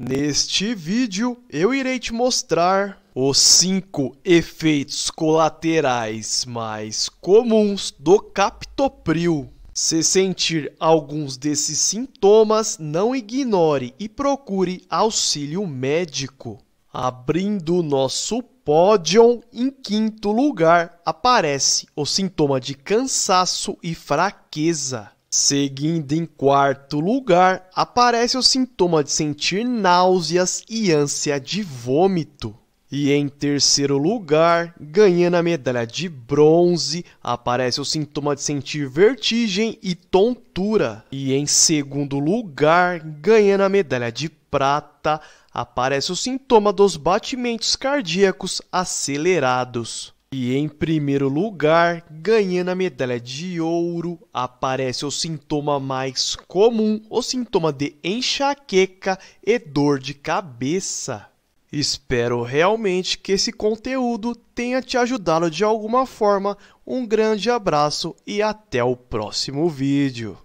Neste vídeo eu irei te mostrar os 5 efeitos colaterais mais comuns do captopril. Se sentir alguns desses sintomas, não ignore e procure auxílio médico. Abrindo nosso pódio, em quinto lugar aparece o sintoma de cansaço e fraqueza. Seguindo em quarto lugar, aparece o sintoma de sentir náuseas e ânsia de vômito. E em terceiro lugar, ganhando a medalha de bronze, aparece o sintoma de sentir vertigem e tontura. E em segundo lugar, ganhando a medalha de prata, aparece o sintoma dos batimentos cardíacos acelerados. E em primeiro lugar, ganhando a medalha de ouro, aparece o sintoma mais comum, o sintoma de enxaqueca e dor de cabeça. Espero realmente que esse conteúdo tenha te ajudado de alguma forma. Um grande abraço e até o próximo vídeo.